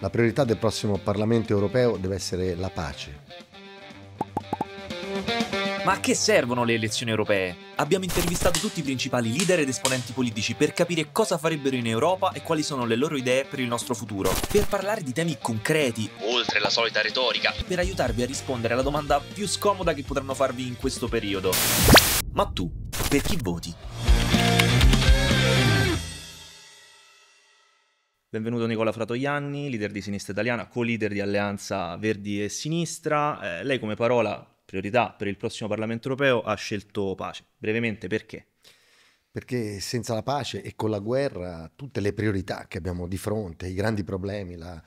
La priorità del prossimo Parlamento europeo deve essere la pace. Ma a che servono le elezioni europee? Abbiamo intervistato tutti i principali leader ed esponenti politici per capire cosa farebbero in Europa e quali sono le loro idee per il nostro futuro, per parlare di temi concreti, oltre la solita retorica, per aiutarvi a rispondere alla domanda più scomoda che potranno farvi in questo periodo. Ma tu, per chi voti? Benvenuto Nicola Fratoianni, leader di Sinistra Italiana, co-leader di Alleanza Verdi e Sinistra. Eh, lei come parola priorità per il prossimo Parlamento europeo ha scelto pace. Brevemente perché? Perché senza la pace e con la guerra tutte le priorità che abbiamo di fronte, i grandi problemi, la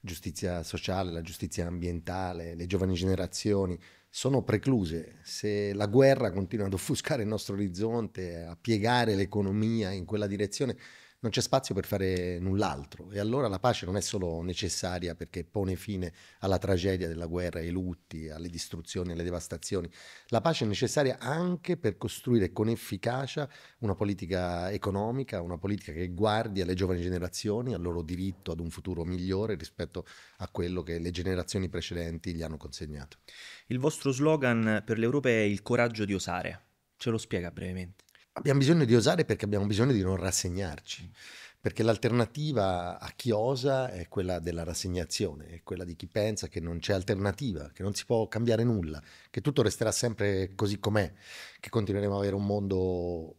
giustizia sociale, la giustizia ambientale, le giovani generazioni, sono precluse. Se la guerra continua ad offuscare il nostro orizzonte, a piegare l'economia in quella direzione, non c'è spazio per fare null'altro. E allora la pace non è solo necessaria perché pone fine alla tragedia della guerra, ai lutti, alle distruzioni, alle devastazioni. La pace è necessaria anche per costruire con efficacia una politica economica, una politica che guardi alle giovani generazioni, al loro diritto ad un futuro migliore rispetto a quello che le generazioni precedenti gli hanno consegnato. Il vostro slogan per l'Europa è il coraggio di osare. Ce lo spiega brevemente? abbiamo bisogno di osare perché abbiamo bisogno di non rassegnarci. Mm. Perché l'alternativa a chi osa è quella della rassegnazione, è quella di chi pensa che non c'è alternativa, che non si può cambiare nulla, che tutto resterà sempre così com'è, che continueremo ad avere un mondo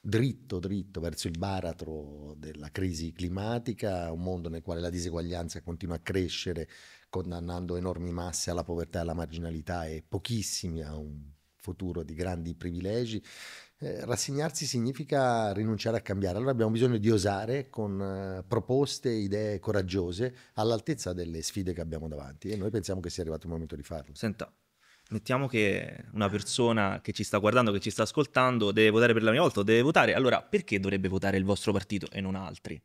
dritto, dritto verso il baratro della crisi climatica, un mondo nel quale la diseguaglianza continua a crescere, condannando enormi masse alla povertà e alla marginalità e pochissimi a un futuro di grandi privilegi eh, rassegnarsi significa rinunciare a cambiare, allora abbiamo bisogno di osare con eh, proposte, idee coraggiose all'altezza delle sfide che abbiamo davanti e noi pensiamo che sia arrivato il momento di farlo. Senta, mettiamo che una persona che ci sta guardando, che ci sta ascoltando, deve votare per la prima volta, deve votare, allora perché dovrebbe votare il vostro partito e non altri?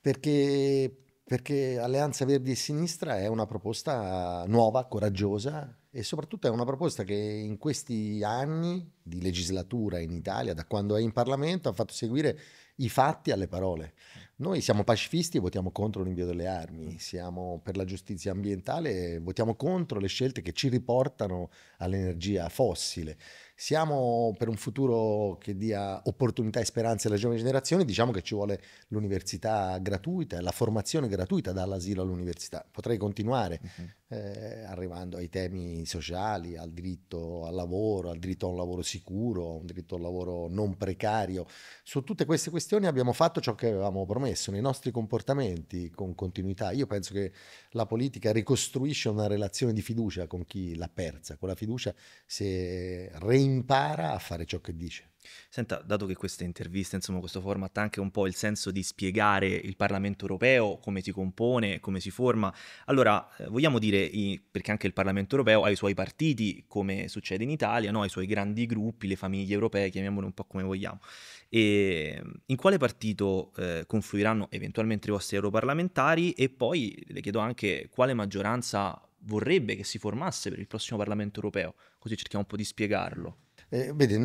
Perché perché Alleanza Verdi e Sinistra è una proposta nuova, coraggiosa e soprattutto è una proposta che in questi anni di legislatura in Italia, da quando è in Parlamento, ha fatto seguire i fatti alle parole. Noi siamo pacifisti e votiamo contro l'invio delle armi, siamo per la giustizia ambientale e votiamo contro le scelte che ci riportano all'energia fossile siamo per un futuro che dia opportunità e speranze alle giovani generazioni, diciamo che ci vuole l'università gratuita, la formazione gratuita dall'asilo all'università. Potrei continuare. Uh-huh eh, arrivando ai temi sociali, al diritto al lavoro, al diritto a un lavoro sicuro, a un diritto al lavoro non precario. Su tutte queste questioni abbiamo fatto ciò che avevamo promesso nei nostri comportamenti con continuità. Io penso che la politica ricostruisce una relazione di fiducia con chi l'ha persa, con la fiducia si reimpara a fare ciò che dice. Senta, dato che questa intervista, insomma questo format ha anche un po' il senso di spiegare il Parlamento europeo, come si compone, come si forma, allora eh, vogliamo dire, i, perché anche il Parlamento europeo ha i suoi partiti, come succede in Italia, no? i suoi grandi gruppi, le famiglie europee, chiamiamole un po' come vogliamo. E in quale partito eh, confluiranno eventualmente i vostri europarlamentari e poi le chiedo anche quale maggioranza vorrebbe che si formasse per il prossimo Parlamento europeo, così cerchiamo un po' di spiegarlo. Eh, vedi,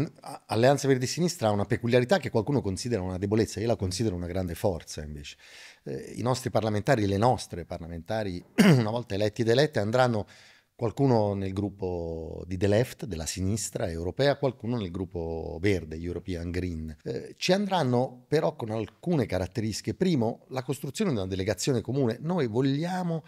Alleanza Verdi Sinistra ha una peculiarità che qualcuno considera una debolezza, io la considero una grande forza invece. Eh, I nostri parlamentari, le nostre parlamentari, una volta eletti ed elette, andranno qualcuno nel gruppo di The Left, della sinistra europea, qualcuno nel gruppo verde, European Green. Eh, ci andranno però con alcune caratteristiche. Primo, la costruzione di una delegazione comune. Noi vogliamo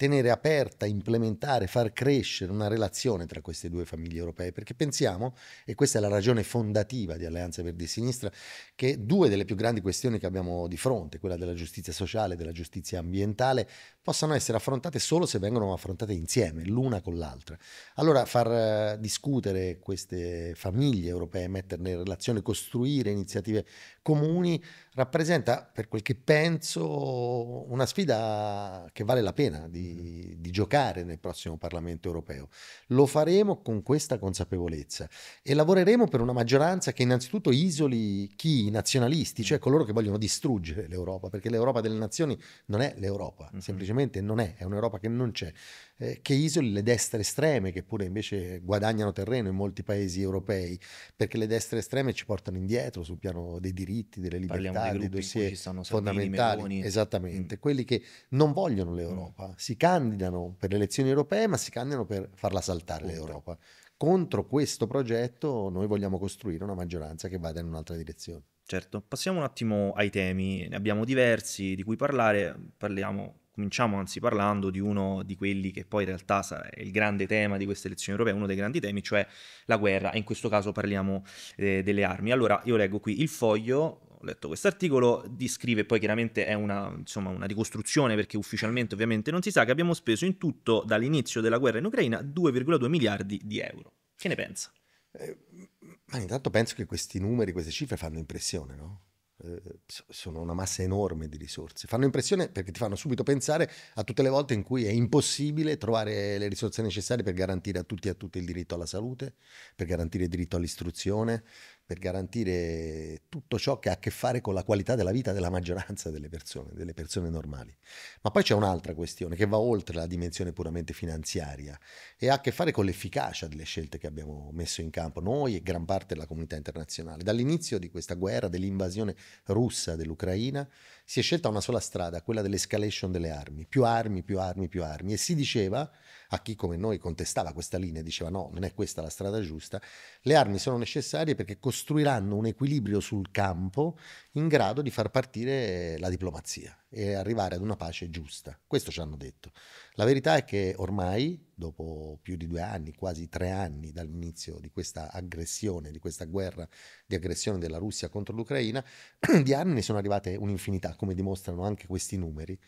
tenere aperta, implementare, far crescere una relazione tra queste due famiglie europee, perché pensiamo, e questa è la ragione fondativa di Alleanza Verdi e Sinistra, che due delle più grandi questioni che abbiamo di fronte, quella della giustizia sociale e della giustizia ambientale, possano essere affrontate solo se vengono affrontate insieme, l'una con l'altra. Allora far eh, discutere queste famiglie europee, metterne in relazione, costruire iniziative comuni, rappresenta, per quel che penso, una sfida che vale la pena di, mm-hmm. di giocare nel prossimo Parlamento europeo. Lo faremo con questa consapevolezza e lavoreremo per una maggioranza che innanzitutto isoli chi? I nazionalisti, cioè mm. coloro che vogliono distruggere l'Europa, perché l'Europa delle nazioni non è l'Europa, mm-hmm. semplicemente veramente non è, è un'Europa che non c'è, eh, che isoli le destre estreme che pure invece guadagnano terreno in molti paesi europei, perché le destre estreme ci portano indietro sul piano dei diritti, delle libertà, dei, dei dossier fondamentali, Meloni. esattamente, mm. quelli che non vogliono l'Europa, mm. si candidano per le elezioni europee ma si candidano per farla saltare Punto. l'Europa. Contro questo progetto noi vogliamo costruire una maggioranza che vada in un'altra direzione. Certo, passiamo un attimo ai temi, ne abbiamo diversi di cui parlare, parliamo cominciamo anzi parlando di uno di quelli che poi in realtà è il grande tema di queste elezioni europee, uno dei grandi temi, cioè la guerra, e in questo caso parliamo eh, delle armi. Allora io leggo qui il foglio, ho letto quest'articolo, descrive poi chiaramente è una, insomma, una, ricostruzione perché ufficialmente ovviamente non si sa che abbiamo speso in tutto dall'inizio della guerra in Ucraina 2,2 miliardi di euro. Che ne pensa? Eh, ma intanto penso che questi numeri, queste cifre fanno impressione, no? Eh, sono una massa enorme di risorse. Fanno impressione perché ti fanno subito pensare a tutte le volte in cui è impossibile trovare le risorse necessarie per garantire a tutti e a tutti il diritto alla salute, per garantire il diritto all'istruzione, per garantire tutto ciò che ha a che fare con la qualità della vita della maggioranza delle persone, delle persone normali. Ma poi c'è un'altra questione che va oltre la dimensione puramente finanziaria e ha a che fare con l'efficacia delle scelte che abbiamo messo in campo noi e gran parte della comunità internazionale. Dall'inizio di questa guerra, dell'invasione russa dell'Ucraina, si è scelta una sola strada, quella dell'escalation delle armi, più armi, più armi, più armi. E si diceva, a chi come noi contestava questa linea, diceva no, non è questa la strada giusta, le armi sono necessarie perché costruiranno un equilibrio sul campo in grado di far partire la diplomazia e arrivare ad una pace giusta. Questo ci hanno detto. La verità è che ormai, dopo più di due anni, quasi tre anni dall'inizio di questa aggressione, di questa guerra di aggressione della Russia contro l'Ucraina, di anni ne sono arrivate un'infinità, come dimostrano anche questi numeri,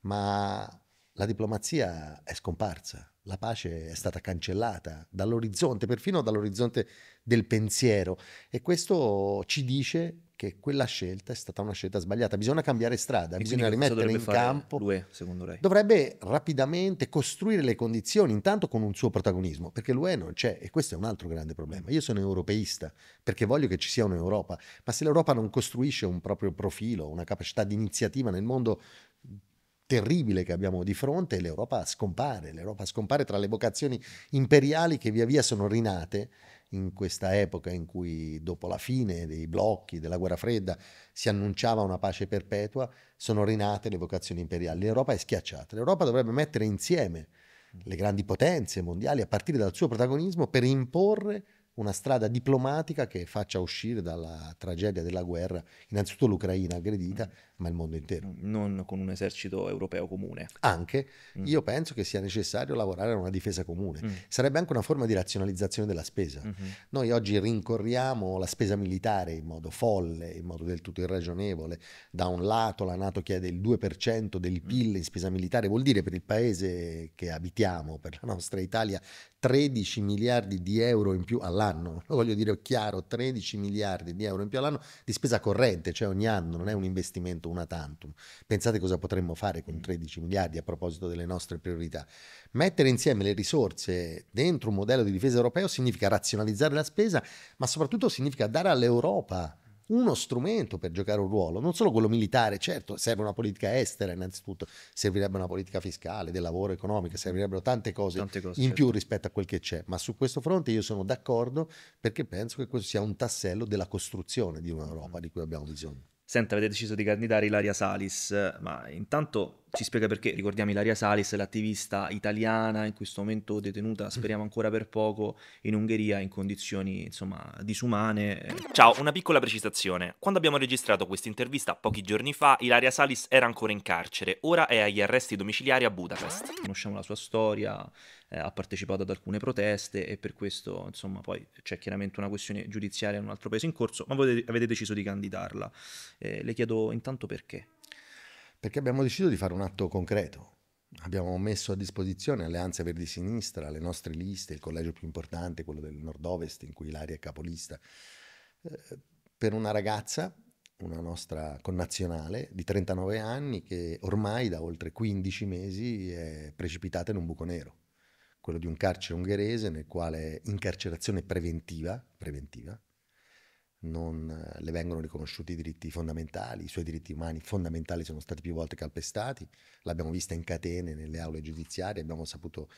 ma la diplomazia è scomparsa, la pace è stata cancellata dall'orizzonte, perfino dall'orizzonte del pensiero e questo ci dice che quella scelta è stata una scelta sbagliata. Bisogna cambiare strada, e bisogna rimettere in campo. L'UE, secondo lei? Dovrebbe rapidamente costruire le condizioni, intanto con un suo protagonismo, perché l'UE non c'è e questo è un altro grande problema. Io sono europeista perché voglio che ci sia un'Europa, ma se l'Europa non costruisce un proprio profilo, una capacità di iniziativa nel mondo terribile che abbiamo di fronte, l'Europa scompare, l'Europa scompare tra le vocazioni imperiali che via via sono rinate in questa epoca in cui dopo la fine dei blocchi, della guerra fredda, si annunciava una pace perpetua, sono rinate le vocazioni imperiali. L'Europa è schiacciata. L'Europa dovrebbe mettere insieme le grandi potenze mondiali a partire dal suo protagonismo per imporre una strada diplomatica che faccia uscire dalla tragedia della guerra innanzitutto l'Ucraina aggredita ma il mondo intero. Mm, non con un esercito europeo comune. Anche, mm. io penso che sia necessario lavorare a una difesa comune. Mm. Sarebbe anche una forma di razionalizzazione della spesa. Mm-hmm. Noi oggi rincorriamo la spesa militare in modo folle, in modo del tutto irragionevole. Da un lato la Nato chiede il 2% del mm. PIL in spesa militare, vuol dire per il paese che abitiamo, per la nostra Italia, 13 miliardi di euro in più all'anno. Lo voglio dire chiaro, 13 miliardi di euro in più all'anno di spesa corrente, cioè ogni anno, non è un investimento soltanto una tantum. Pensate cosa potremmo fare con 13 mm. miliardi a proposito delle nostre priorità. Mettere insieme le risorse dentro un modello di difesa europeo significa razionalizzare la spesa, ma soprattutto significa dare all'Europa uno strumento per giocare un ruolo, non solo quello militare, certo serve una politica estera innanzitutto, servirebbe una politica fiscale, del lavoro, economico, servirebbero tante cose, tante cose in certo. più rispetto a quel che c'è, ma su questo fronte io sono d'accordo perché penso che questo sia un tassello della costruzione di un'Europa mm. di cui abbiamo bisogno. Senta, avete deciso di candidare Ilaria Salis, ma intanto ci spiega perché, ricordiamo Ilaria Salis, l'attivista italiana in questo momento detenuta, mm. speriamo ancora per poco, in Ungheria in condizioni insomma disumane. Ciao, una piccola precisazione. Quando abbiamo registrato questa intervista pochi giorni fa, Ilaria Salis era ancora in carcere, ora è agli arresti domiciliari a Budapest. Conosciamo la sua storia, eh, ha partecipato ad alcune proteste e per questo insomma poi c'è chiaramente una questione giudiziaria in un altro paese in corso, ma voi avete deciso di candidarla. Eh, le chiedo intanto perché perché abbiamo deciso di fare un atto concreto. Abbiamo messo a disposizione Alleanza Verdi Sinistra, le nostre liste, il collegio più importante, quello del nord-ovest in cui l'area è capolista, eh, per una ragazza, una nostra connazionale di 39 anni che ormai da oltre 15 mesi è precipitata in un buco nero, quello di un carcere ungherese nel quale incarcerazione preventiva, preventiva non eh, le vengono riconosciuti i diritti fondamentali, i suoi diritti umani fondamentali sono stati più volte calpestati, l'abbiamo vista in catene nelle aule giudiziarie, abbiamo saputo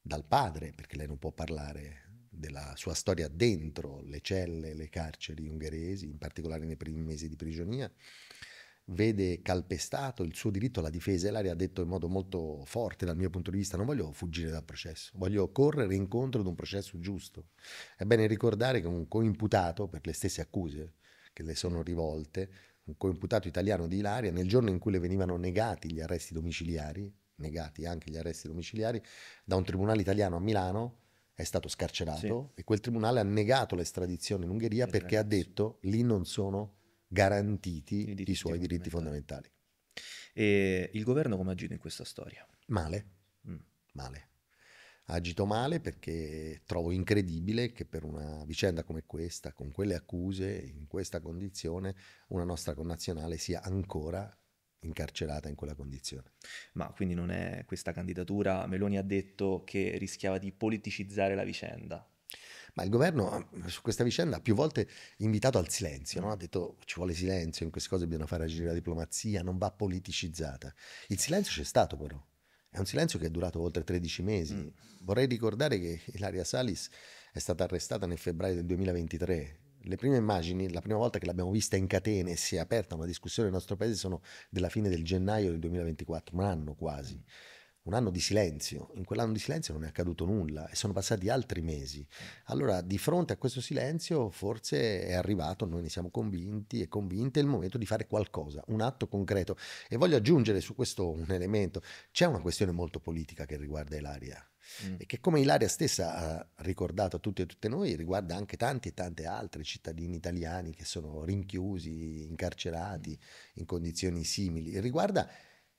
dal padre, perché lei non può parlare della sua storia dentro le celle, le carceri ungheresi, in particolare nei primi mesi di prigionia, vede calpestato il suo diritto alla difesa, e Ilaria ha detto in modo molto forte dal mio punto di vista, non voglio fuggire dal processo, voglio correre incontro ad un processo giusto. È bene ricordare che un coimputato, per le stesse accuse che le sono rivolte, un coimputato italiano di Ilaria, nel giorno in cui le venivano negati gli arresti domiciliari, negati anche gli arresti domiciliari, da un tribunale italiano a Milano, è stato scarcerato sì. e quel tribunale ha negato l'estradizione in Ungheria perché ha detto lì non sono garantiti i, i suoi diritti fondamentali. E il governo come ha agito in questa storia? Male, mm. male. Ha agito male perché trovo incredibile che per una vicenda come questa, con quelle accuse, in questa condizione, una nostra connazionale sia ancora incarcerata in quella condizione. Ma quindi non è questa candidatura, Meloni ha detto che rischiava di politicizzare la vicenda, ma il governo eh, su questa vicenda ha più volte invitato al silenzio, no? ha detto ci vuole silenzio, in queste cose bisogna fare agire la diplomazia, non va politicizzata. Il silenzio c'è stato però, è un silenzio che è durato oltre 13 mesi. Mm. Vorrei ricordare che Ilaria Salis è stata arrestata nel febbraio del 2023. Le prime immagini, la prima volta che l'abbiamo vista in catene e si è aperta una discussione nel nostro paese sono della fine del gennaio del 2024, un anno quasi. Mm un anno di silenzio. In quell'anno di silenzio non è accaduto nulla e sono passati altri mesi. Allora, di fronte a questo silenzio, forse è arrivato, noi ne siamo convinti e convinte, il momento di fare qualcosa, un atto concreto. E voglio aggiungere su questo un elemento. C'è una questione molto politica che riguarda Ilaria. Mm. E che come Ilaria stessa ha ricordato a tutti e a tutte noi, riguarda anche tanti e tanti altri cittadini italiani che sono rinchiusi, incarcerati in condizioni simili. Riguarda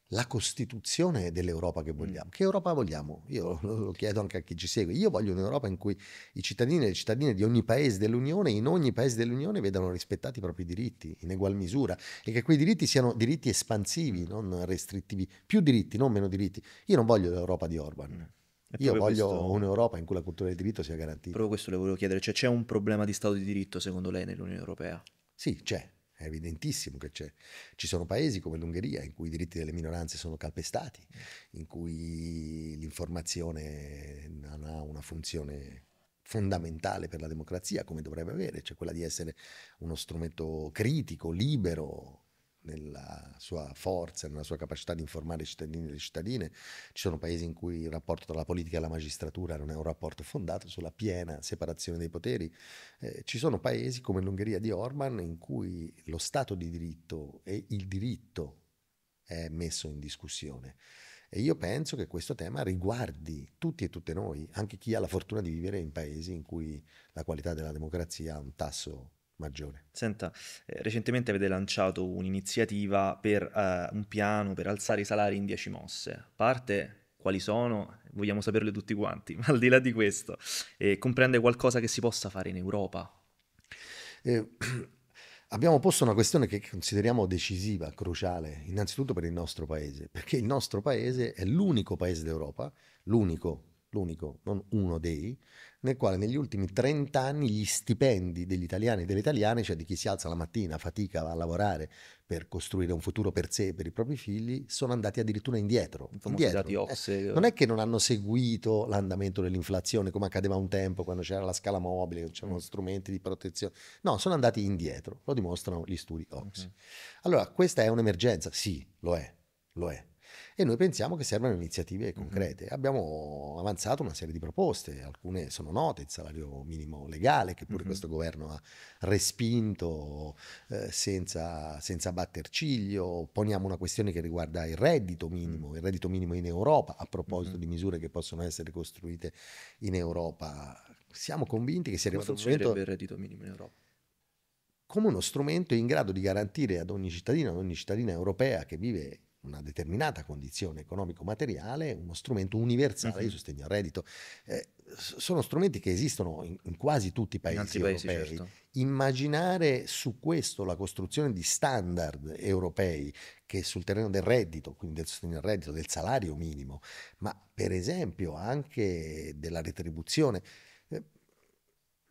la costituzione dell'Europa che mm. vogliamo. Mm. Che Europa vogliamo? Io lo, chiedo anche a chi ci segue. Io voglio un'Europa in cui i cittadini e le cittadine di ogni paese dell'Unione, in ogni paese dell'Unione, vedano rispettati i propri diritti in egual misura e che quei diritti siano diritti espansivi, mm. non restrittivi. Più diritti, non meno diritti. Io non voglio l'Europa di Orban. Mm. Io voglio questo... un'Europa in cui la cultura del diritto sia garantita. Proprio questo le volevo chiedere, cioè c'è un problema di Stato di diritto secondo lei nell'Unione Europea? Sì, c'è, è evidentissimo che c'è. Ci sono paesi come l'Ungheria in cui i diritti delle minoranze sono calpestati, in cui l'informazione non ha una funzione fondamentale per la democrazia come dovrebbe avere, cioè quella di essere uno strumento critico, libero, nella sua forza, nella sua capacità di informare i cittadini e le cittadine. Ci sono paesi in cui il rapporto tra la politica e la magistratura non è un rapporto fondato sulla piena separazione dei poteri. Eh, ci sono paesi come l'Ungheria di Orban in cui lo Stato di diritto e il diritto è messo in discussione. E io penso che questo tema riguardi tutti e tutte noi, anche chi ha la fortuna di vivere in paesi in cui la qualità della democrazia ha un tasso maggiore. Senta, eh, recentemente avete lanciato un'iniziativa per uh, un piano per alzare i salari in 10 mosse. Parte quali sono, vogliamo saperle tutti quanti, ma al di là di questo, eh, comprende qualcosa che si possa fare in Europa? Eh, abbiamo posto una questione che consideriamo decisiva, cruciale, innanzitutto per il nostro paese, perché il nostro paese è l'unico paese d'Europa, l'unico, l'unico, non uno dei, nel quale negli ultimi 30 anni gli stipendi degli italiani e delle italiane, cioè di chi si alza la mattina, fatica, va a lavorare per costruire un futuro per sé e per i propri figli, sono andati addirittura indietro. indietro. Eh, eh, non è che non hanno seguito l'andamento dell'inflazione come accadeva un tempo quando c'era la scala mobile, c'erano mm. strumenti di protezione. No, sono andati indietro, lo dimostrano gli studi Ox. Mm-hmm. Allora, questa è un'emergenza? Sì, lo è, lo è e noi pensiamo che servano iniziative concrete. mm Abbiamo avanzato una serie di proposte, alcune sono note, il salario minimo legale che pure mm questo governo ha respinto eh, senza, senza batter ciglio, poniamo una questione che riguarda il reddito minimo, mm il reddito minimo in Europa, a proposito di misure che possono essere costruite in Europa. Siamo convinti che sia arrivato il momento... il reddito minimo in Europa? come uno strumento in grado di garantire ad ogni cittadino, ad ogni cittadina europea che vive una determinata condizione economico-materiale uno strumento universale di mhm. sostegno al reddito. Eh, sono strumenti che esistono in, in quasi tutti i paesi europei. Paesi, certo. Immaginare su questo la costruzione di standard europei che sul terreno del reddito, quindi del sostegno al reddito, del salario minimo, ma per esempio anche della retribuzione,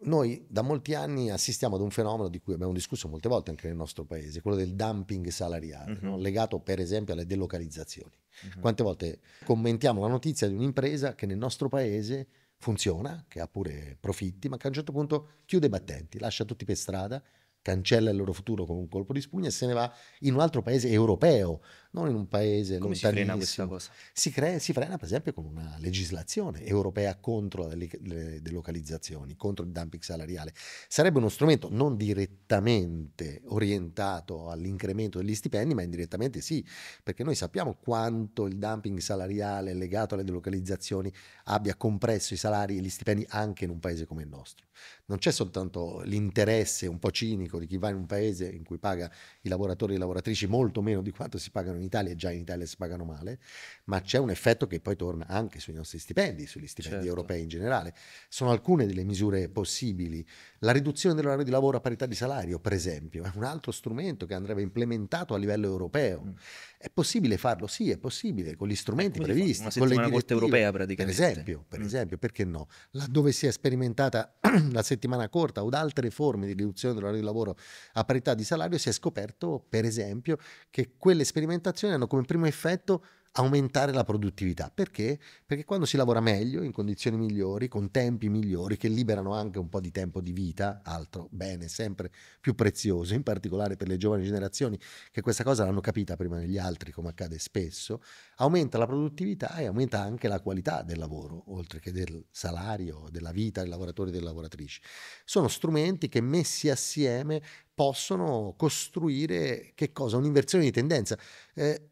noi da molti anni assistiamo ad un fenomeno di cui abbiamo discusso molte volte anche nel nostro paese, quello del dumping salariale, uh-huh. no? Mhm. legato per esempio alle delocalizzazioni. Uh-huh. Quante volte commentiamo la notizia di un'impresa che nel nostro paese funziona, che ha pure profitti, ma che a un certo punto chiude i battenti, lascia tutti per strada, cancella il loro futuro con un colpo di spugna e se ne va in un altro paese europeo non in un paese Come Si frena questa cosa? Si, crea, si, frena per esempio con una legislazione europea contro le, le delocalizzazioni, contro il dumping salariale. Sarebbe uno strumento non direttamente orientato all'incremento degli stipendi, ma indirettamente sì, perché noi sappiamo quanto il dumping salariale legato alle delocalizzazioni abbia compresso i salari e gli stipendi anche in un paese come il nostro. Non c'è soltanto l'interesse un po' cinico di chi va in un paese in cui paga i lavoratori e le lavoratrici molto meno di quanto si pagano in Italia, già in Italia si pagano male, ma c'è un effetto che poi torna anche sui nostri stipendi, sugli stipendi certo. europei in generale. Sono alcune delle misure possibili. La riduzione dell'orario di lavoro a parità di salario, per esempio, è un altro strumento che andrebbe implementato a livello europeo. Mm. È possibile farlo? Sì, è possibile, con gli strumenti eh, Come previsti. Una settimana corte europea praticamente. Per esempio, per mm. esempio, perché no? Laddove si è sperimentata la settimana corta o altre forme di riduzione dell'orario di lavoro a parità di salario, si è scoperto, per esempio, che quelle sperimentazioni automazioni hanno come primo effetto aumentare la produttività. Perché? Perché quando si lavora meglio, in condizioni migliori, con tempi migliori, che liberano anche un po' di tempo di vita, altro bene sempre più prezioso, in particolare per le giovani generazioni che questa cosa l'hanno capita prima degli altri, come accade spesso, aumenta la produttività e aumenta anche la qualità del lavoro, oltre che del salario, della vita dei lavoratori e delle lavoratrici. Sono strumenti che messi assieme possono costruire che cosa? Un'inversione di tendenza. Eh,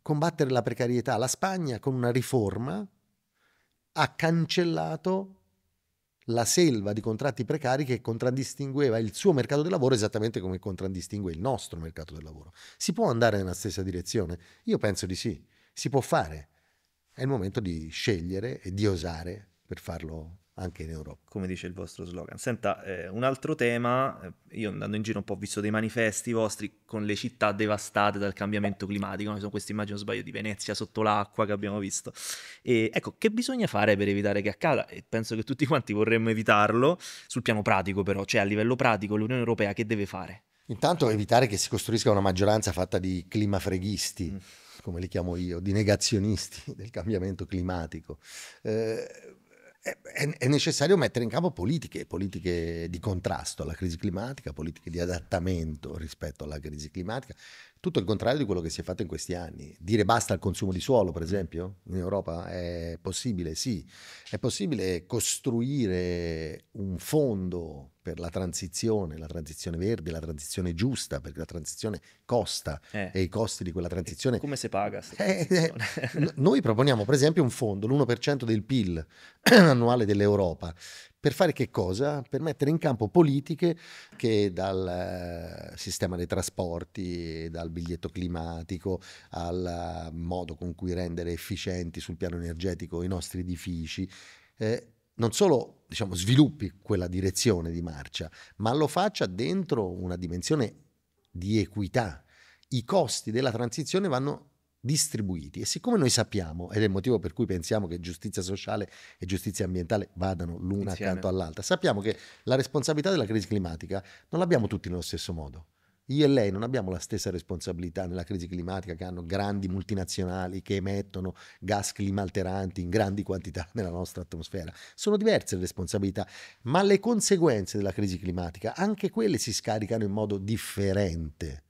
combattere la precarietà. La Spagna con una riforma ha cancellato la selva di contratti precari che contraddistingueva il suo mercato del lavoro esattamente come contraddistingue il nostro mercato del lavoro. Si può andare nella stessa direzione? Io penso di sì, si può fare. È il momento di scegliere e di osare per farlo anche in Europa. Come dice il vostro slogan. Senta, eh, un altro tema, eh, io andando in giro un po' ho visto dei manifesti vostri con le città devastate dal cambiamento climatico, no? sono queste immagini, sbaglio, di Venezia sotto l'acqua che abbiamo visto. E, ecco, che bisogna fare per evitare che accada? E penso che tutti quanti vorremmo evitarlo, sul piano pratico però, cioè a livello pratico l'Unione Europea che deve fare? Intanto evitare che si costruisca una maggioranza fatta di climafreghisti. Mm come li chiamo io, di negazionisti del cambiamento climatico. Eh, è, necessario mettere in campo politiche, politiche di contrasto alla crisi climatica, politiche di adattamento rispetto alla crisi climatica, tutto il contrario di quello che si è fatto in questi anni. Dire basta al consumo di suolo, per esempio, in Europa è possibile, sì, è possibile costruire un fondo per la transizione, la transizione verde, la transizione giusta, perché la transizione costa eh, e i costi di quella transizione... Come si paga? Eh, eh, noi proponiamo per esempio un fondo, l'1% del PIL annuale dell'Europa, per fare che cosa? Per mettere in campo politiche che dal eh, sistema dei trasporti, dal biglietto climatico, al eh, modo con cui rendere efficienti sul piano energetico i nostri edifici, eh, non solo diciamo, sviluppi quella direzione di marcia, ma lo faccia dentro una dimensione di equità. I costi della transizione vanno distribuiti e siccome noi sappiamo, ed è il motivo per cui pensiamo che giustizia sociale e giustizia ambientale vadano l'una Insieme. accanto all'altra, sappiamo che la responsabilità della crisi climatica non l'abbiamo tutti nello stesso modo io e lei non abbiamo la stessa responsabilità nella crisi climatica che hanno grandi multinazionali che emettono gas climalteranti in grandi quantità nella nostra atmosfera. Sono diverse le responsabilità, ma le conseguenze della crisi climatica, anche quelle si scaricano in modo differente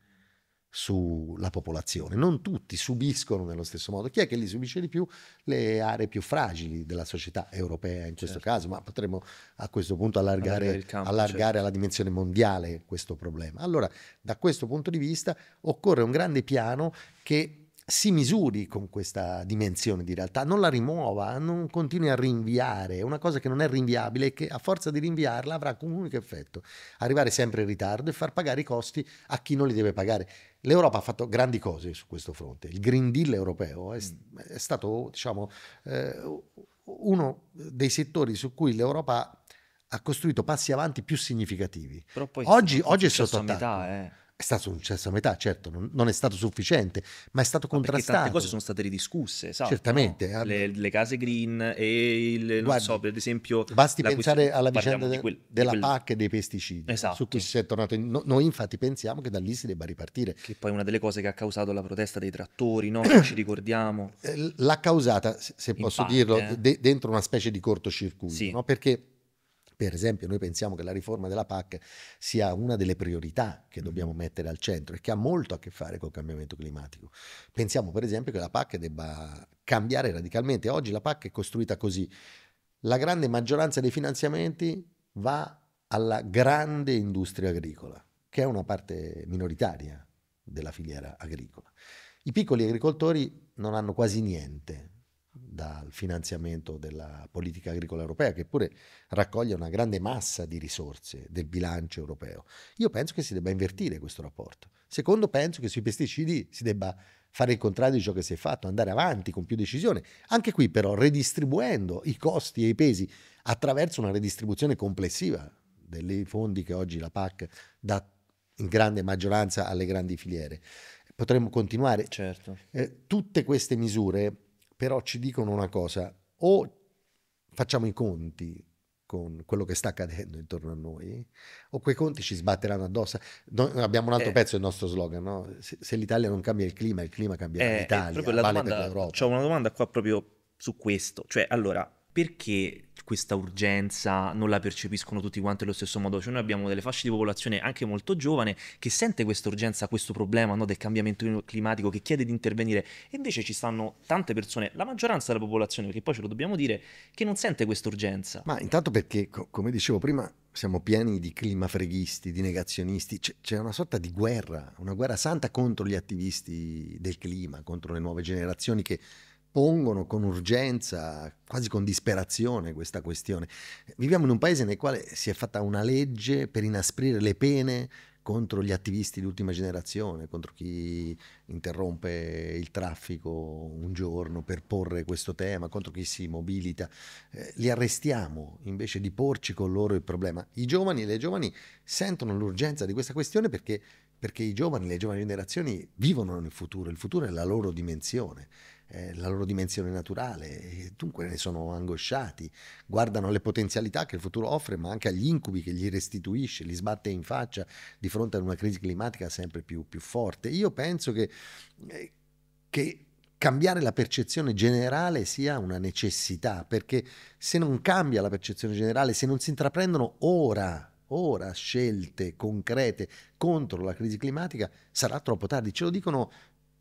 sulla popolazione. Non tutti subiscono nello stesso modo. Chi è che li subisce di più? Le aree più fragili della società europea in questo certo. caso, ma potremmo a questo punto allargare, campo, certo. allargare certo. alla dimensione mondiale questo problema. Allora, da questo punto di vista occorre un grande piano che si misuri con questa dimensione di realtà, non la rimuova, non continui a rinviare, è una cosa che non è rinviabile e che a forza di rinviarla avrà un unico effetto, arrivare sempre in ritardo e far pagare i costi a chi non li deve pagare. L'Europa ha fatto grandi cose su questo fronte. Il Green Deal europeo è, mm. è stato diciamo, eh, uno dei settori su cui l'Europa ha costruito passi avanti più significativi. Oggi, oggi, è sotto attacco. Metà, eh è stato successo a metà, certo, non, non, è stato sufficiente, ma è stato contrastato. Ma tante cose sono state ridiscusse, esatto. Certamente. No? Ah, le, le, case green e il, non Guardi, so, per esempio... Basti pensare questione, alla vicenda de, quel, della quel... PAC e dei pesticidi, esatto. su cui si è tornato... In, no, noi infatti pensiamo che da lì si debba ripartire. Che poi è una delle cose che ha causato la protesta dei trattori, no? Che ci ricordiamo. Eh, l'ha causata, se posso Impatto, dirlo, eh? de, dentro una specie di cortocircuito, sì. no? Perché per esempio noi pensiamo che la riforma della PAC sia una delle priorità che dobbiamo mettere al centro e che ha molto a che fare col cambiamento climatico. Pensiamo per esempio che la PAC debba cambiare radicalmente. Oggi la PAC è costruita così. La grande maggioranza dei finanziamenti va alla grande industria agricola, che è una parte minoritaria della filiera agricola. I piccoli agricoltori non hanno quasi niente, dal finanziamento della politica agricola europea, che pure raccoglie una grande massa di risorse del bilancio europeo. Io penso che si debba invertire questo rapporto. Secondo, penso che sui pesticidi si debba fare il contrario di ciò che si è fatto, andare avanti con più decisione, anche qui però redistribuendo i costi e i pesi attraverso una redistribuzione complessiva dei fondi che oggi la PAC dà in grande maggioranza alle grandi filiere. Potremmo continuare. Certo. Eh, tutte queste misure però ci dicono una cosa, o facciamo i conti con quello che sta accadendo intorno a noi, o quei conti ci sbatteranno addosso. No, abbiamo un altro eh, pezzo del nostro slogan, no? se, se, l'Italia non cambia il clima, il clima cambierà eh, l'Italia, vale domanda, per l'Europa. C'ho una domanda qua proprio su questo, cioè allora perché questa urgenza non la percepiscono tutti quanti allo stesso modo? Cioè noi abbiamo delle fasce di popolazione anche molto giovane che sente questa urgenza, questo problema no, del cambiamento climatico, che chiede di intervenire e invece ci stanno tante persone, la maggioranza della popolazione, perché poi ce lo dobbiamo dire, che non sente questa urgenza. Ma intanto perché, co- come dicevo prima, siamo pieni di climafreghisti, di negazionisti, c'è, c'è una sorta di guerra, una guerra santa contro gli attivisti del clima, contro le nuove generazioni che pongono con urgenza, quasi con disperazione questa questione. Viviamo in un paese nel quale si è fatta una legge per inasprire le pene contro gli attivisti di ultima generazione, contro chi interrompe il traffico un giorno per porre questo tema, contro chi si mobilita. Eh, li arrestiamo invece di porci con loro il problema. I giovani e le giovani sentono l'urgenza di questa questione perché, perché i giovani le giovani generazioni vivono nel futuro, il futuro è la loro dimensione eh, la loro dimensione naturale e dunque ne sono angosciati, guardano le potenzialità che il futuro offre ma anche agli incubi che gli restituisce, li sbatte in faccia di fronte ad una crisi climatica sempre più, più forte. Io penso che, eh, che cambiare la percezione generale sia una necessità, perché se non cambia la percezione generale, se non si intraprendono ora, ora scelte concrete contro la crisi climatica, sarà troppo tardi. Ce lo dicono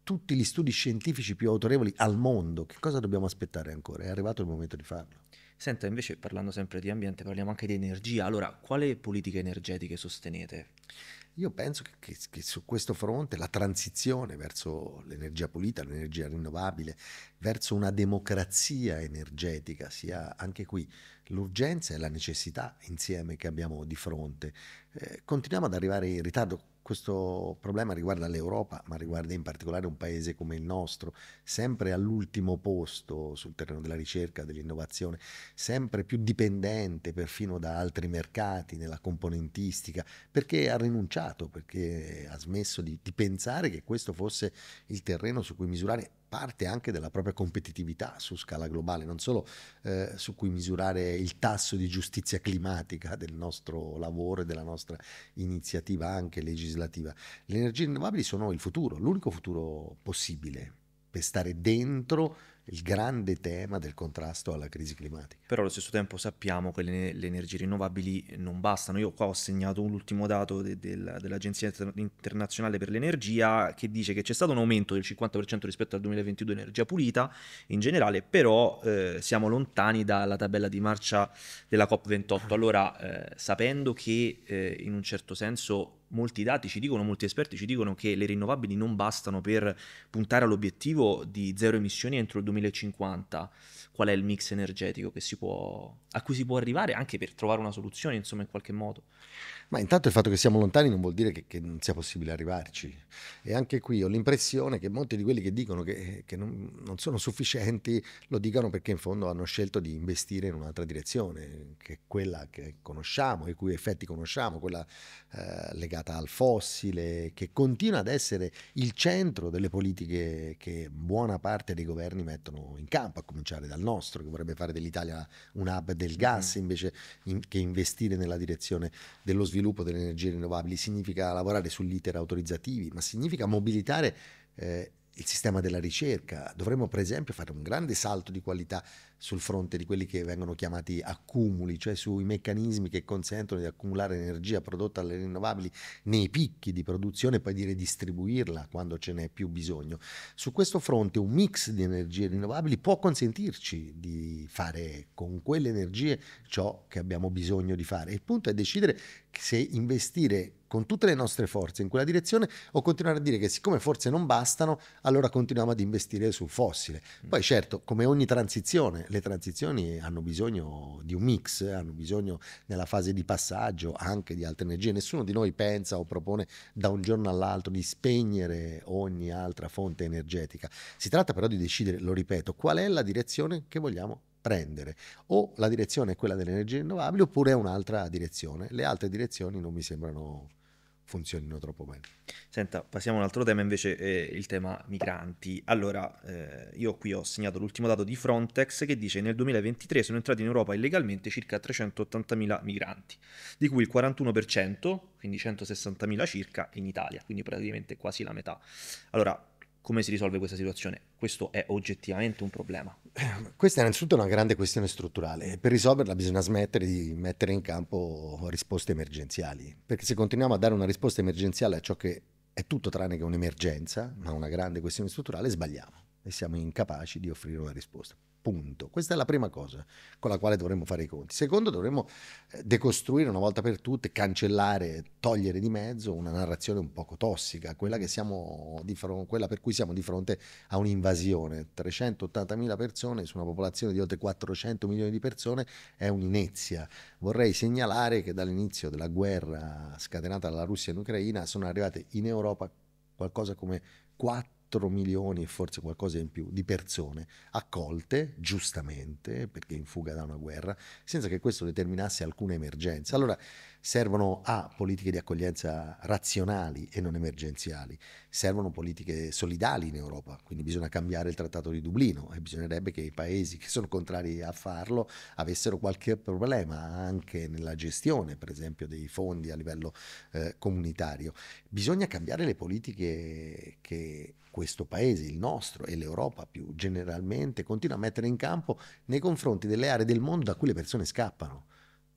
tutti gli studi scientifici più autorevoli al mondo. Che cosa dobbiamo aspettare ancora? È arrivato il momento di farlo. Senta, invece parlando sempre di ambiente, parliamo anche di energia. Allora, quale politiche energetiche sostenete? Io penso che, che, che su questo fronte la transizione verso l'energia pulita, l'energia rinnovabile, verso una democrazia energetica sia anche qui l'urgenza e la necessità insieme che abbiamo di fronte. Eh, continuiamo ad arrivare in ritardo questo problema riguarda l'Europa, ma riguarda in particolare un paese come il nostro, sempre all'ultimo posto sul terreno della ricerca, dell'innovazione, sempre più dipendente perfino da altri mercati nella componentistica, perché ha rinunciato, perché ha smesso di, di pensare che questo fosse il terreno su cui misurare parte anche della propria competitività su scala globale, non solo eh, su cui misurare il tasso di giustizia climatica del nostro lavoro e della nostra iniziativa anche legislativa. Le energie rinnovabili sono il futuro, l'unico futuro possibile per stare dentro il grande tema del contrasto alla crisi climatica. Però allo stesso tempo sappiamo che le, le energie rinnovabili non bastano. Io qua ho segnato un ultimo dato de, de, de, dell'Agenzia Internazionale per l'Energia che dice che c'è stato un aumento del 50% rispetto al 2022 in energia pulita in generale, però eh, siamo lontani dalla tabella di marcia della COP28. Allora, eh, sapendo che eh, in un certo senso molti dati ci dicono, molti esperti ci dicono che le rinnovabili non bastano per puntare all'obiettivo di zero emissioni entro il 2050. Qual è il mix energetico può, a cui si può arrivare anche per trovare una soluzione, insomma, in qualche modo? Ma intanto il fatto che siamo lontani non vuol dire che, che non sia possibile arrivarci. E anche qui ho l'impressione che molti di quelli che dicono che, che non, non, sono sufficienti lo dicano perché in fondo hanno scelto di investire in un'altra direzione, che è quella che conosciamo, i cui effetti conosciamo, quella eh, legata al fossile, che continua ad essere il centro delle politiche che buona parte dei governi mettono in campo, a cominciare dal nostro, che vorrebbe fare dell'Italia un hub del mm-hmm. gas invece in, che investire nella direzione dello sviluppo sviluppo delle energie rinnovabili, significa lavorare sugli iter autorizzativi, ma significa mobilitare eh, il sistema della ricerca. Dovremmo per esempio fare un grande salto di qualità sul fronte di quelli che vengono chiamati accumuli, cioè sui meccanismi che consentono di accumulare energia prodotta dalle rinnovabili nei picchi di produzione e poi di redistribuirla quando ce n'è più bisogno. Su questo fronte un mix di energie rinnovabili può consentirci di fare con quelle energie ciò che abbiamo bisogno di fare. Il punto è decidere se investire con tutte le nostre forze in quella direzione o continuare a dire che siccome forze non bastano, allora continuiamo ad investire sul fossile. Mm. Poi certo, come ogni transizione, le transizioni hanno bisogno di un mix, hanno bisogno nella fase di passaggio anche di altre energie. Nessuno di noi pensa o propone da un giorno all'altro di spegnere ogni altra fonte energetica. Si tratta però di decidere, lo ripeto, qual è la direzione che vogliamo prendere. O la direzione è quella delle energie rinnovabili oppure è un'altra direzione. Le altre direzioni non mi sembrano funzionino troppo bene. Senta, passiamo a un altro tema invece, eh, il tema migranti. Allora, eh, io qui ho segnato l'ultimo dato di Frontex che dice che nel 2023 sono entrati in Europa illegalmente circa 380.000 migranti, di cui il 41%, quindi 160.000 circa, in Italia, quindi praticamente quasi la metà. Allora, come si risolve questa situazione? Questo è oggettivamente un problema. Eh, questa è innanzitutto una grande questione strutturale. Per risolverla bisogna smettere di mettere in campo risposte emergenziali, perché se continuiamo a dare una risposta emergenziale a ciò che è tutto tranne che un'emergenza, ma una grande questione strutturale, sbagliamo e siamo incapaci di offrire una risposta. Punto. Questa è la prima cosa con la quale dovremmo fare i conti. Secondo, dovremmo eh, decostruire una volta per tutte, cancellare, togliere di mezzo una narrazione un poco tossica, quella, fronte, quella per cui siamo di fronte a un'invasione. 380.000 persone su una popolazione di oltre 400 milioni di persone è un'inezia. Vorrei segnalare che dall'inizio della guerra scatenata dalla Russia in Ucraina sono arrivate in Europa qualcosa come 4 4 milioni e forse qualcosa in più di persone accolte giustamente perché in fuga da una guerra, senza che questo determinasse alcuna emergenza. Allora servono a politiche di accoglienza razionali e non emergenziali, servono politiche solidali in Europa, quindi bisogna cambiare il trattato di Dublino e bisognerebbe che i paesi che sono contrari a farlo avessero qualche problema anche nella gestione, per esempio, dei fondi a livello eh, comunitario. Bisogna cambiare le politiche che questo paese, il nostro e l'Europa più generalmente, continua a mettere in campo nei confronti delle aree del mondo da cui le persone scappano.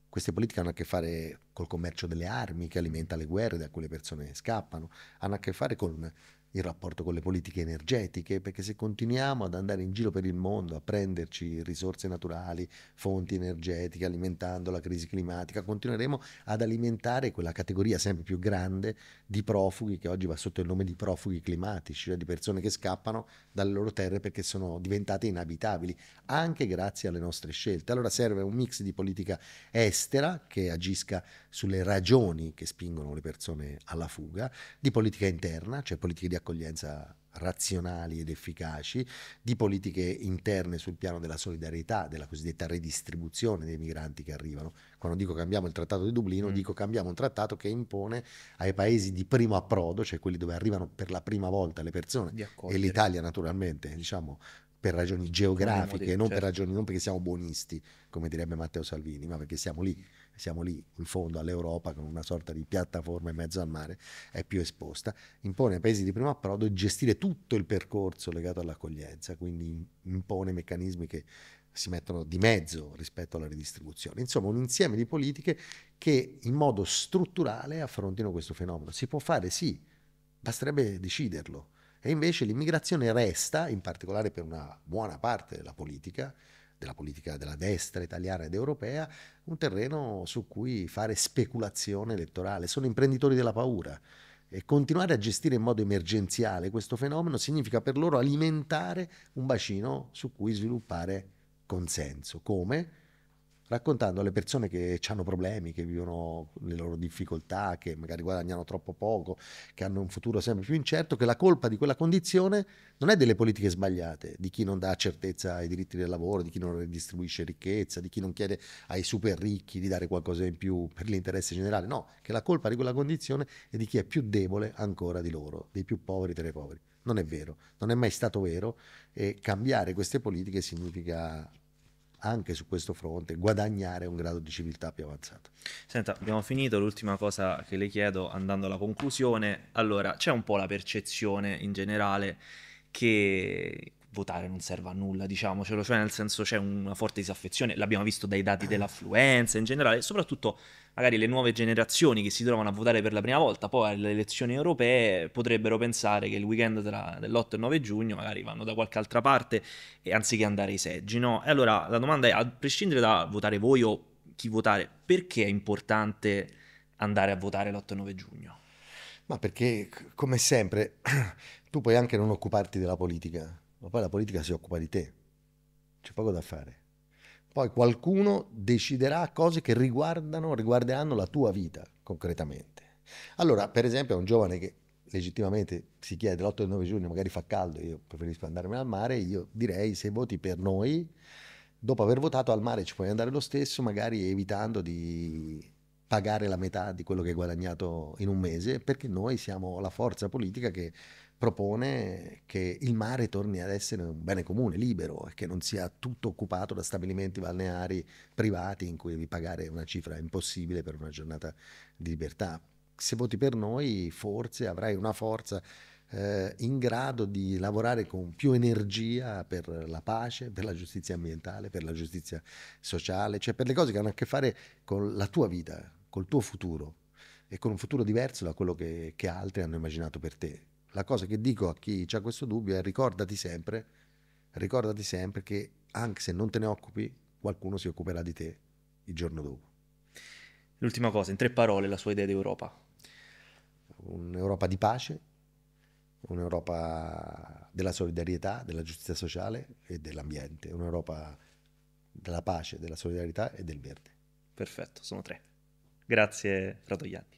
Queste politiche hanno a che fare col commercio delle armi che alimenta le guerre da cui le persone scappano, hanno a che fare con il rapporto con le politiche energetiche, perché se continuiamo ad andare in giro per il mondo a prenderci risorse naturali, fonti energetiche, alimentando la crisi climatica, continueremo ad alimentare quella categoria sempre più grande di profughi, che oggi va sotto il nome di profughi climatici, cioè di persone che scappano dalle loro terre perché sono diventate inabitabili, anche grazie alle nostre scelte. Allora serve un mix di politica estera che agisca sulle ragioni che spingono le persone alla fuga, di politica interna, cioè politiche di accoglienza razionali ed efficaci, di politiche interne sul piano della solidarietà, della cosiddetta redistribuzione dei migranti che arrivano. Quando dico cambiamo il trattato di Dublino, mm. dico cambiamo un trattato che impone ai paesi di primo approdo, cioè quelli dove arrivano per la prima volta le persone, e l'Italia naturalmente, diciamo, per ragioni geografiche, non, certo. per ragioni, non perché siamo buonisti, come direbbe Matteo Salvini, ma perché siamo lì siamo lì in fondo all'Europa con una sorta di piattaforma in mezzo al mare, è più esposta, impone ai paesi di primo approdo di gestire tutto il percorso legato all'accoglienza, quindi impone meccanismi che si mettono di mezzo rispetto alla ridistribuzione. Insomma, un insieme di politiche che in modo strutturale affrontino questo fenomeno. Si può fare, sì, basterebbe deciderlo. E invece l'immigrazione resta, in particolare per una buona parte della politica, della politica della destra italiana ed europea, un terreno su cui fare speculazione elettorale. Sono imprenditori della paura e continuare a gestire in modo emergenziale questo fenomeno significa per loro alimentare un bacino su cui sviluppare consenso. Come? raccontando alle persone che hanno problemi, che vivono le loro difficoltà, che magari guadagnano troppo poco, che hanno un futuro sempre più incerto, che la colpa di quella condizione non è delle politiche sbagliate, di chi non dà certezza ai diritti del lavoro, di chi non redistribuisce ricchezza, di chi non chiede ai super ricchi di dare qualcosa in più per l'interesse generale, no, che la colpa di quella condizione è di chi è più debole ancora di loro, dei più poveri tra i poveri. Non è vero, non è mai stato vero e cambiare queste politiche significa anche su questo fronte guadagnare un grado di civiltà più avanzato. Senta, abbiamo finito, l'ultima cosa che le chiedo andando alla conclusione, allora c'è un po' la percezione in generale che votare non serve a nulla, diciamocelo, cioè nel senso c'è una forte disaffezione, l'abbiamo visto dai dati eh. dell'affluenza in generale, soprattutto magari le nuove generazioni che si trovano a votare per la prima volta, poi alle elezioni europee potrebbero pensare che il weekend tra, dell'8 e 9 giugno magari vanno da qualche altra parte e, anziché andare ai seggi, no? E allora la domanda è, a prescindere da votare voi o chi votare, perché è importante andare a votare l'8 e 9 giugno? Ma perché, come sempre, tu puoi anche non occuparti della politica ma poi la politica si occupa di te, c'è poco da fare. Poi qualcuno deciderà cose che riguardano, riguarderanno la tua vita concretamente. Allora, per esempio, a un giovane che legittimamente si chiede l'8 e il 9 giugno, magari fa caldo, io preferisco andarmene al mare, io direi se voti per noi, dopo aver votato al mare ci puoi andare lo stesso, magari evitando di pagare la metà di quello che hai guadagnato in un mese, perché noi siamo la forza politica che propone che il mare torni ad essere un bene comune, libero, e che non sia tutto occupato da stabilimenti balneari privati in cui devi pagare una cifra impossibile per una giornata di libertà. Se voti per noi, forse avrai una forza eh, in grado di lavorare con più energia per la pace, per la giustizia ambientale, per la giustizia sociale, cioè per le cose che hanno a che fare con la tua vita, col tuo futuro e con un futuro diverso da quello che, che altri hanno immaginato per te la cosa che dico a chi ha questo dubbio è ricordati sempre, ricordati sempre che anche se non te ne occupi, qualcuno si occuperà di te il giorno dopo. L'ultima cosa, in tre parole, la sua idea d'Europa. Un'Europa di pace, un'Europa della solidarietà, della giustizia sociale e dell'ambiente, un'Europa della pace, della solidarietà e del verde. Perfetto, sono tre. Grazie Frato Gianni.